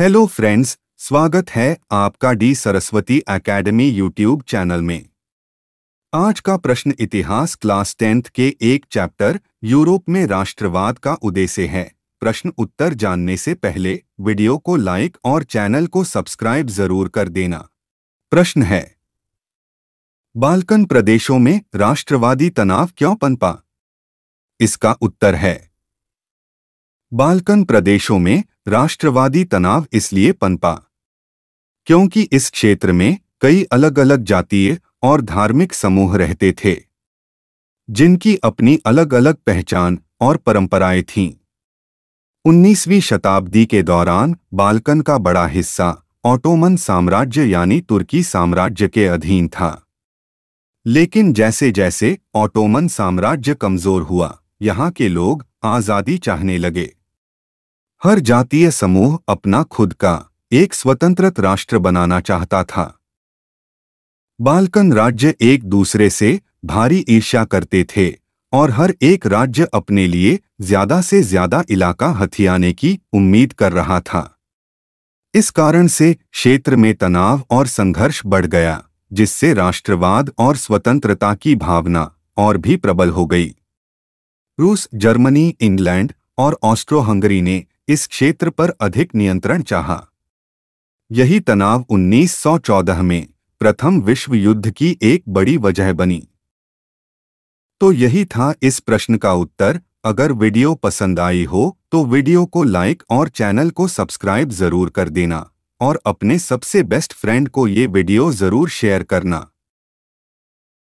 hello friends स्वागत है आपका the Saraswati Academy YouTube channel में आज का प्रश्न इतिहास क्लास टेंथ के एक चैप्टर यूरोप में राष्ट्रवाद का उद्देश्य है प्रश्न उत्तर जानने से पहले वीडियो को लाइक और चैनल को सब्सक्राइब जरूर कर देना प्रश्न है बाल्कन प्रदेशों में राष्ट्रवादी तनाव क्यों पनपा इसका उत्तर है बाल्कन प्रदेशों में राष्ट्रवादी तनाव इसलिए पनपा क्योंकि इस क्षेत्र में कई अलग अलग जातीय और धार्मिक समूह रहते थे जिनकी अपनी अलग अलग पहचान और परंपराएं थीं 19वीं शताब्दी के दौरान बाल्कन का बड़ा हिस्सा ऑटोमन साम्राज्य यानी तुर्की साम्राज्य के अधीन था लेकिन जैसे जैसे ऑटोमन साम्राज्य कमजोर हुआ यहाँ के लोग आज़ादी चाहने लगे हर जातीय समूह अपना खुद का एक स्वतंत्र राष्ट्र बनाना चाहता था बालकन राज्य एक दूसरे से भारी ईर्ष्या करते थे और हर एक राज्य अपने लिए ज्यादा से ज्यादा इलाका हथियाने की उम्मीद कर रहा था इस कारण से क्षेत्र में तनाव और संघर्ष बढ़ गया जिससे राष्ट्रवाद और स्वतंत्रता की भावना और भी प्रबल हो गई रूस जर्मनी इंग्लैंड और ऑस्ट्रो हंगरी ने इस क्षेत्र पर अधिक नियंत्रण चाहा यही तनाव 1914 में प्रथम विश्व युद्ध की एक बड़ी वजह बनी तो यही था इस प्रश्न का उत्तर अगर वीडियो पसंद आई हो तो वीडियो को लाइक और चैनल को सब्सक्राइब जरूर कर देना और अपने सबसे बेस्ट फ्रेंड को ये वीडियो जरूर शेयर करना